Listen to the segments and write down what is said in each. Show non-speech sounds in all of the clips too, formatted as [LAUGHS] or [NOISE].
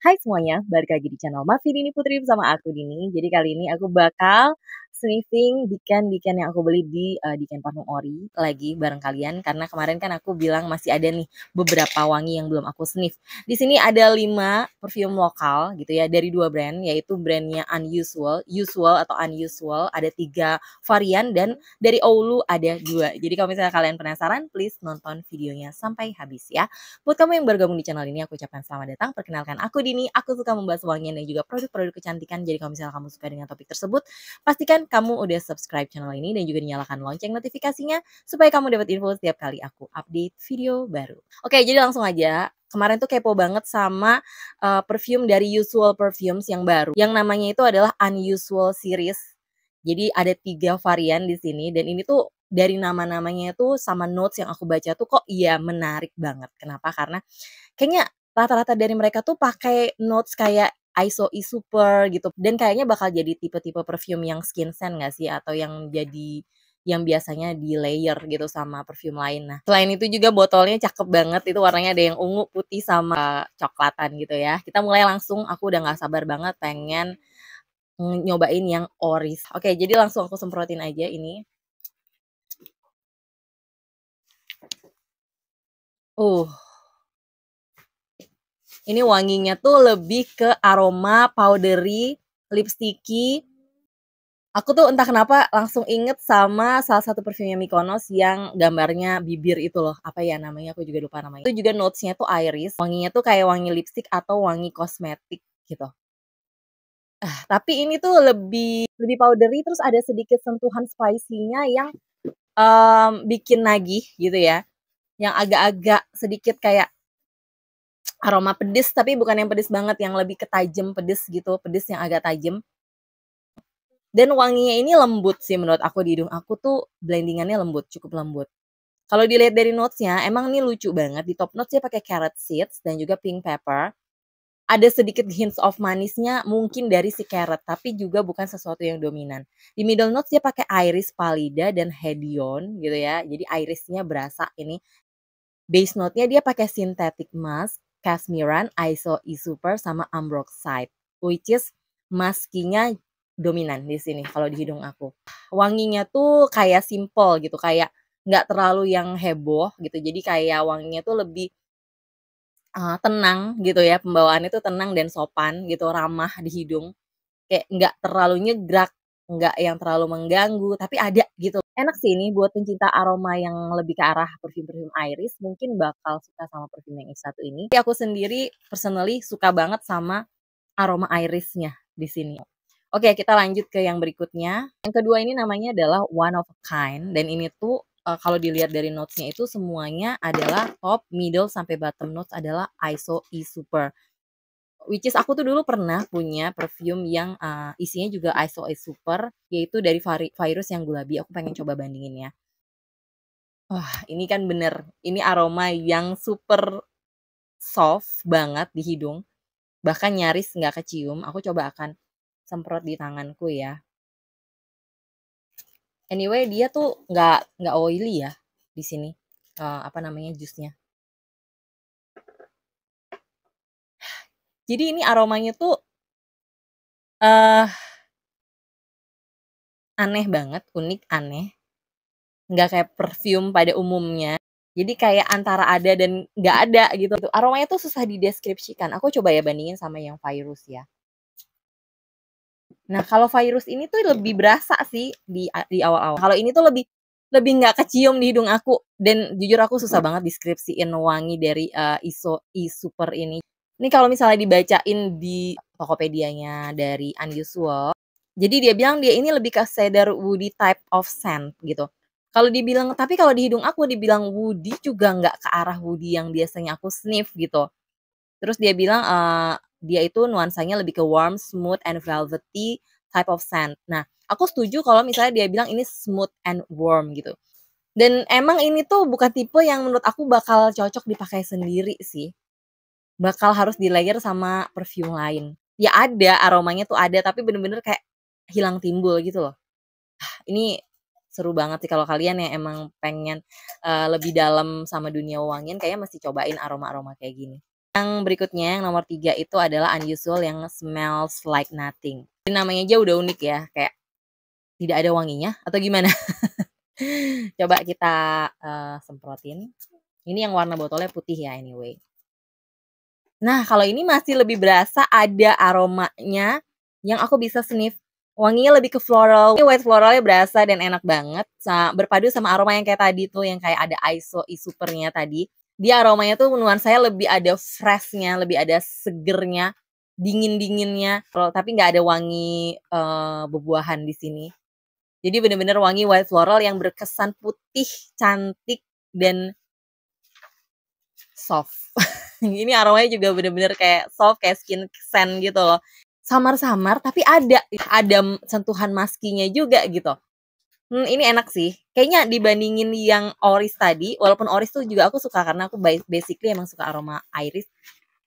Hai semuanya, balik lagi di channel Mafi Dini Putri bersama aku Dini. Jadi kali ini aku bakal sniffing diken-diken yang aku beli di uh, Diken Parfum Ori lagi bareng kalian karena kemarin kan aku bilang masih ada nih beberapa wangi yang belum aku sniff. Di sini ada lima perfume lokal gitu ya dari dua brand yaitu brandnya Unusual, Usual atau Unusual ada tiga varian dan dari Oulu ada dua. Jadi kalau misalnya kalian penasaran please nonton videonya sampai habis ya. Buat kamu yang bergabung di channel ini aku ucapkan selamat datang. Perkenalkan aku Dini, aku suka membahas wangian dan juga produk-produk kecantikan. Jadi kalau misalnya kamu suka dengan topik tersebut, pastikan kamu udah subscribe channel ini dan juga nyalakan lonceng notifikasinya supaya kamu dapat info setiap kali aku update video baru. Oke, jadi langsung aja kemarin tuh kepo banget sama uh, perfume dari Usual Perfumes yang baru. Yang namanya itu adalah Unusual Series. Jadi ada tiga varian di sini dan ini tuh dari nama-namanya itu sama notes yang aku baca tuh kok iya menarik banget. Kenapa? Karena kayaknya rata-rata dari mereka tuh pakai notes kayak ISO E Super gitu. Dan kayaknya bakal jadi tipe-tipe perfume yang skin scent gak sih atau yang jadi yang biasanya di layer gitu sama perfume lain. Nah, selain itu juga botolnya cakep banget. Itu warnanya ada yang ungu, putih sama coklatan gitu ya. Kita mulai langsung. Aku udah gak sabar banget pengen nyobain yang oris. Oke, jadi langsung aku semprotin aja ini. Uh, ini wanginya tuh lebih ke aroma powdery, lipsticky. Aku tuh entah kenapa langsung inget sama salah satu perfumnya Mykonos yang gambarnya bibir itu loh. Apa ya namanya? Aku juga lupa namanya. Itu juga notes-nya tuh iris. Wanginya tuh kayak wangi lipstick atau wangi kosmetik gitu. Uh, tapi ini tuh lebih lebih powdery terus ada sedikit sentuhan spicy-nya yang um, bikin nagih gitu ya. Yang agak-agak sedikit kayak aroma pedis tapi bukan yang pedis banget yang lebih ketajem pedis gitu pedis yang agak tajem dan wanginya ini lembut sih menurut aku di hidung aku tuh blendingannya lembut cukup lembut kalau dilihat dari notesnya emang ini lucu banget di top notes dia pakai carrot seeds dan juga pink pepper ada sedikit hints of manisnya mungkin dari si carrot tapi juga bukan sesuatu yang dominan di middle notes dia pakai iris palida dan hedion gitu ya jadi irisnya berasa ini base note-nya dia pakai synthetic mask Casmiran, ISO E Super sama Ambroxide, which is maskinya dominan di sini kalau di hidung aku. Wanginya tuh kayak simple gitu, kayak nggak terlalu yang heboh gitu. Jadi kayak wanginya tuh lebih uh, tenang gitu ya, pembawaannya tuh tenang dan sopan gitu, ramah di hidung. Kayak nggak terlalu nyegrak, nggak yang terlalu mengganggu, tapi ada gitu. Enak sih ini buat pencinta aroma yang lebih ke arah perfume-perfume Iris, mungkin bakal suka sama perfume yang satu ini. Tapi aku sendiri personally suka banget sama aroma Irisnya di sini. Oke, kita lanjut ke yang berikutnya. Yang kedua ini namanya adalah one of a kind dan ini tuh uh, kalau dilihat dari notesnya itu semuanya adalah top, middle sampai bottom notes adalah ISO E super which is aku tuh dulu pernah punya perfume yang uh, isinya juga iso super yaitu dari virus yang gulabi aku pengen coba bandingin ya wah ini kan bener ini aroma yang super soft banget di hidung bahkan nyaris nggak kecium aku coba akan semprot di tanganku ya anyway dia tuh nggak nggak oily ya di sini uh, apa namanya jusnya Jadi ini aromanya tuh uh, aneh banget, unik, aneh. Nggak kayak perfume pada umumnya. Jadi kayak antara ada dan nggak ada gitu. Aromanya tuh susah dideskripsikan. Aku coba ya bandingin sama yang virus ya. Nah kalau virus ini tuh iya. lebih berasa sih di di awal-awal. Kalau ini tuh lebih lebih nggak kecium di hidung aku dan jujur aku susah iya. banget deskripsiin wangi dari uh, iso i super ini ini kalau misalnya dibacain di Tokopedia-nya dari Unusual, jadi dia bilang dia ini lebih ke cedar woody type of scent gitu. Kalau dibilang, tapi kalau di hidung aku dibilang woody juga nggak ke arah woody yang biasanya aku sniff gitu. Terus dia bilang uh, dia itu nuansanya lebih ke warm, smooth, and velvety type of scent. Nah, aku setuju kalau misalnya dia bilang ini smooth and warm gitu. Dan emang ini tuh bukan tipe yang menurut aku bakal cocok dipakai sendiri sih bakal harus di layer sama perfume lain. Ya ada aromanya tuh ada tapi bener-bener kayak hilang timbul gitu loh. Ah, ini seru banget sih kalau kalian yang emang pengen uh, lebih dalam sama dunia wangian kayaknya mesti cobain aroma-aroma kayak gini. Yang berikutnya yang nomor tiga itu adalah unusual yang smells like nothing. Ini namanya aja udah unik ya kayak tidak ada wanginya atau gimana? [LAUGHS] Coba kita uh, semprotin. Ini yang warna botolnya putih ya anyway. Nah, kalau ini masih lebih berasa ada aromanya yang aku bisa sniff. Wanginya lebih ke floral. Ini white floralnya berasa dan enak banget. Berpadu sama aroma yang kayak tadi tuh, yang kayak ada ISO isupernya tadi. Dia aromanya tuh saya lebih ada freshnya, lebih ada segernya, dingin-dinginnya. Tapi nggak ada wangi uh, eh, bebuahan di sini. Jadi bener-bener wangi white floral yang berkesan putih, cantik, dan soft. [LAUGHS] [LAUGHS] ini aromanya juga bener-bener kayak soft kayak skin scent gitu loh samar-samar tapi ada ada sentuhan maskinya juga gitu hmm, ini enak sih kayaknya dibandingin yang oris tadi walaupun oris tuh juga aku suka karena aku basically emang suka aroma iris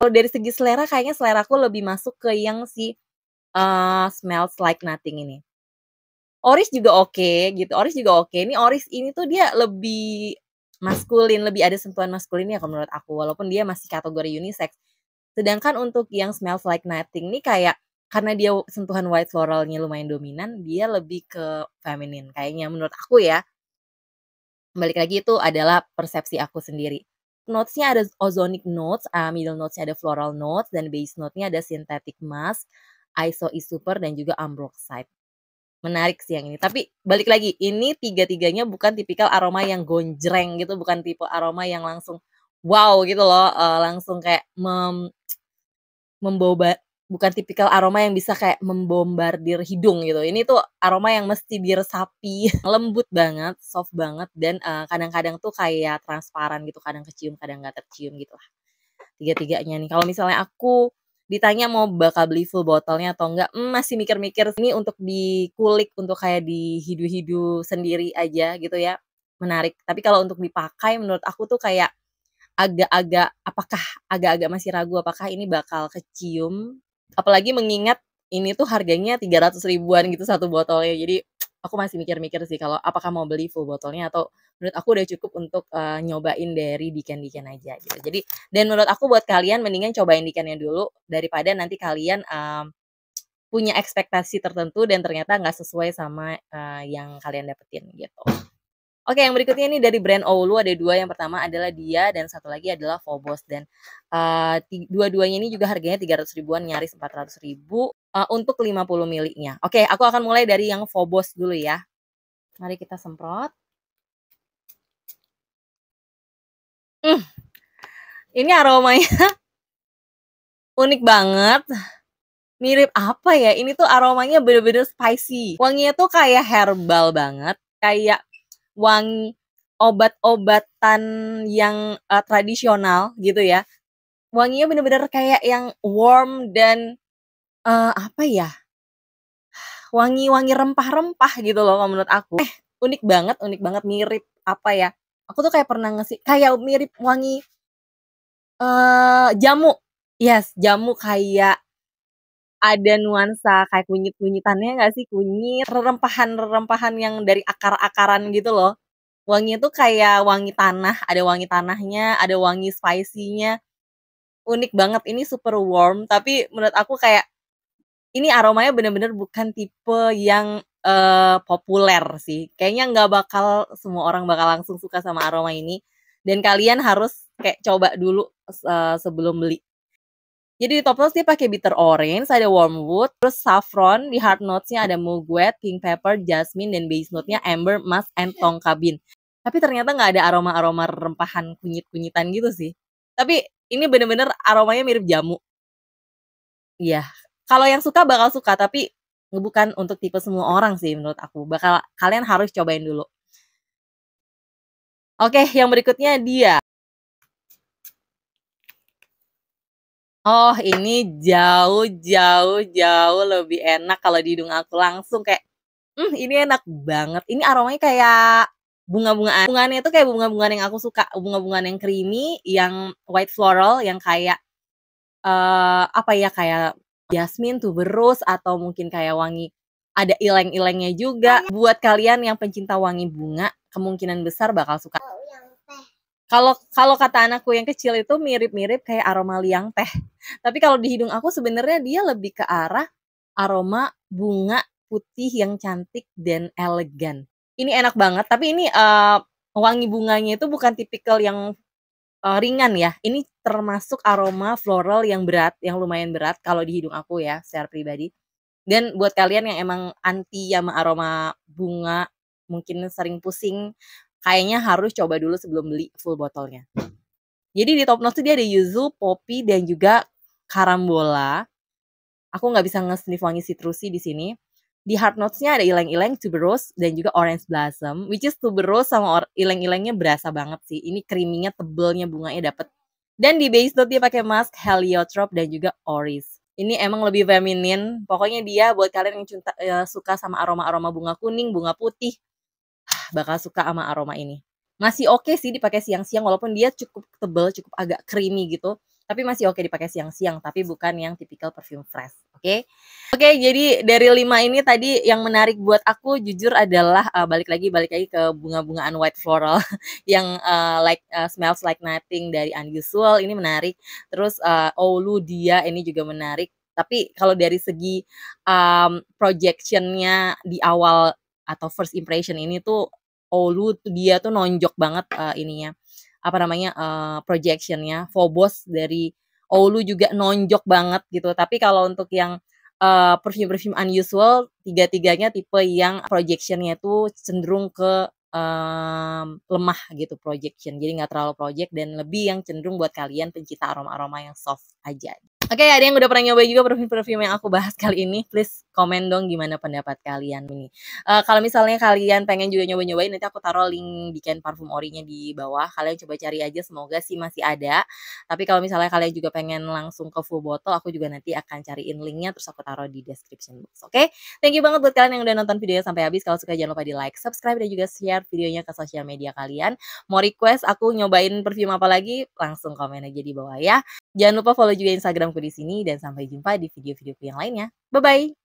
kalau dari segi selera kayaknya selera aku lebih masuk ke yang si uh, smells like nothing ini oris juga oke okay, gitu oris juga oke okay. ini oris ini tuh dia lebih maskulin, lebih ada sentuhan maskulin ya kalau menurut aku walaupun dia masih kategori unisex. Sedangkan untuk yang smells like nothing nih kayak karena dia sentuhan white floralnya lumayan dominan, dia lebih ke feminin kayaknya menurut aku ya. Balik lagi itu adalah persepsi aku sendiri. Notesnya ada ozonic notes, uh, middle notesnya ada floral notes, dan base notesnya ada synthetic mask, iso isuper dan juga ambroxide menarik sih yang ini. Tapi balik lagi, ini tiga-tiganya bukan tipikal aroma yang gonjreng gitu, bukan tipe aroma yang langsung wow gitu loh, uh, langsung kayak mem memboba bukan tipikal aroma yang bisa kayak membombardir hidung gitu. Ini tuh aroma yang mesti diresapi, [LAUGHS] lembut banget, soft banget dan kadang eh, kadang-kadang tuh kayak transparan gitu, kadang kecium, kadang nggak tercium gitu lah. Tiga-tiganya nih. Kalau misalnya aku ditanya mau bakal beli full botolnya atau enggak masih mikir-mikir ini untuk dikulik untuk kayak dihidu-hidu sendiri aja gitu ya menarik tapi kalau untuk dipakai menurut aku tuh kayak agak-agak apakah agak-agak masih ragu apakah ini bakal kecium apalagi mengingat ini tuh harganya 300 ribuan gitu satu botolnya jadi aku masih mikir-mikir sih kalau apakah mau beli full botolnya atau menurut aku udah cukup untuk uh, nyobain dari diken-diken aja gitu. Jadi dan menurut aku buat kalian mendingan cobain dikennya dulu daripada nanti kalian um, punya ekspektasi tertentu dan ternyata nggak sesuai sama uh, yang kalian dapetin gitu. Oke, yang berikutnya ini dari brand Oulu ada dua. Yang pertama adalah dia dan satu lagi adalah Phobos dan uh, dua-duanya ini juga harganya 300 ribuan nyaris 400 ribu uh, untuk 50 miliknya. Oke, aku akan mulai dari yang Phobos dulu ya. Mari kita semprot. Hmm, ini aromanya [LAUGHS] unik banget. Mirip apa ya? Ini tuh aromanya bener-bener spicy. Wanginya tuh kayak herbal banget. Kayak wangi obat-obatan yang uh, tradisional gitu ya. Wanginya bener-bener kayak yang warm dan uh, apa ya, wangi-wangi rempah-rempah gitu loh menurut aku. Eh. eh, unik banget unik banget, mirip apa ya, aku tuh kayak pernah ngasih kayak mirip wangi uh, jamu. Yes, jamu kayak ada nuansa kayak kunyit-kunyitannya nggak sih? Kunyit, rempahan-rempahan yang dari akar-akaran gitu loh. Wanginya tuh kayak wangi tanah, ada wangi tanahnya, ada wangi spicy-nya, unik banget. Ini super warm, tapi menurut aku kayak ini aromanya bener-bener bukan tipe yang uh, populer sih. Kayaknya nggak bakal semua orang bakal langsung suka sama aroma ini. Dan kalian harus kayak coba dulu uh, sebelum beli. Jadi di top notes dia pakai bitter orange, ada wormwood, terus saffron, di hard notes-nya ada muguet, pink pepper, jasmine, dan base note-nya amber, musk, and tongkabin. Tapi ternyata nggak ada aroma-aroma rempahan kunyit-kunyitan gitu sih. Tapi ini bener-bener aromanya mirip jamu. Iya, kalau yang suka bakal suka tapi bukan untuk tipe semua orang sih menurut aku bakal kalian harus cobain dulu oke yang berikutnya dia oh ini jauh jauh jauh lebih enak kalau di hidung aku langsung kayak hmm ini enak banget ini aromanya kayak bunga-bungaan bunganya itu kayak bunga-bungaan yang aku suka bunga-bungaan yang creamy yang white floral yang kayak uh, apa ya kayak jasmin, tuberose atau mungkin kayak wangi ada ileng-ilengnya juga. Buat kalian yang pencinta wangi bunga, kemungkinan besar bakal suka. Oh, kalau kalau kata anakku yang kecil itu mirip-mirip kayak aroma liang teh. [LAUGHS] Tapi kalau di hidung aku sebenarnya dia lebih ke arah aroma bunga putih yang cantik dan elegan. Ini enak banget, tapi ini uh, wangi bunganya itu bukan tipikal yang uh, ringan ya. Ini termasuk aroma floral yang berat, yang lumayan berat kalau di hidung aku ya secara pribadi. Dan buat kalian yang emang anti sama aroma bunga, mungkin sering pusing, kayaknya harus coba dulu sebelum beli full botolnya. Jadi di Top Notes dia ada yuzu, poppy dan juga karambola. Aku nggak bisa nge-sniff wangi citrusi di sini di Hard Notes-nya ada ileng-ileng, tuberose, dan juga orange blossom. Which is tuberose sama ileng-ilengnya berasa banget sih. Ini creamy-nya, tebelnya, bunganya dapet. Dan di base note dia pakai mask heliotrope dan juga oris. Ini emang lebih feminin. Pokoknya dia buat kalian yang cinta, ya, eh, suka sama aroma-aroma bunga kuning, bunga putih, ah, bakal suka sama aroma ini. Masih oke okay sih dipakai siang-siang walaupun dia cukup tebel, cukup agak creamy gitu tapi masih oke okay dipakai siang-siang tapi bukan yang tipikal perfume fresh oke okay? oke okay, jadi dari lima ini tadi yang menarik buat aku jujur adalah uh, balik lagi balik lagi ke bunga-bungaan white floral [LAUGHS] yang uh, like uh, smells like nothing dari unusual ini menarik terus uh, olu dia ini juga menarik tapi kalau dari segi um, projectionnya di awal atau first impression ini tuh olu dia tuh nonjok banget uh, ininya apa namanya uh, projectionnya Phobos dari Oulu oh, juga nonjok banget gitu tapi kalau untuk yang uh, eh, perfume perfume unusual tiga tiganya tipe yang projectionnya itu cenderung ke um, lemah gitu projection jadi nggak terlalu project dan lebih yang cenderung buat kalian pencinta aroma aroma yang soft aja Oke, okay, ada yang udah pernah nyoba juga perfume-perfume yang aku bahas kali ini. Please komen dong gimana pendapat kalian ini. Uh, kalau misalnya kalian pengen juga nyoba-nyobain, nanti aku taruh link bikin parfum orinya di bawah. Kalian coba cari aja, semoga sih masih ada. Tapi kalau misalnya kalian juga pengen langsung ke full botol, aku juga nanti akan cariin linknya, terus aku taruh di description box. Oke, okay? thank you banget buat kalian yang udah nonton videonya sampai habis. Kalau suka jangan lupa di like, subscribe, dan juga share videonya ke sosial media kalian. Mau request aku nyobain perfume apa lagi, langsung komen aja di bawah ya. Jangan lupa follow juga Instagramku di sini dan sampai jumpa di video-videoku yang lainnya. Bye bye.